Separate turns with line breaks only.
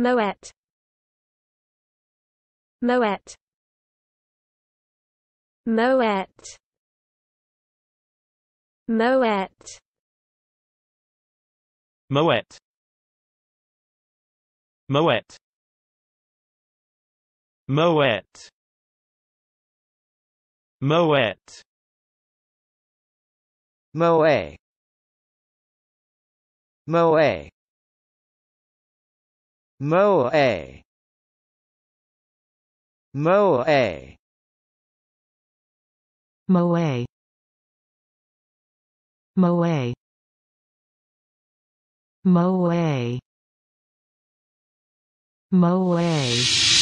Moet Moet Moet Moet Moet Moet Moet Moet Moet. Moet. Moa Moa Moa Moa Moa Moa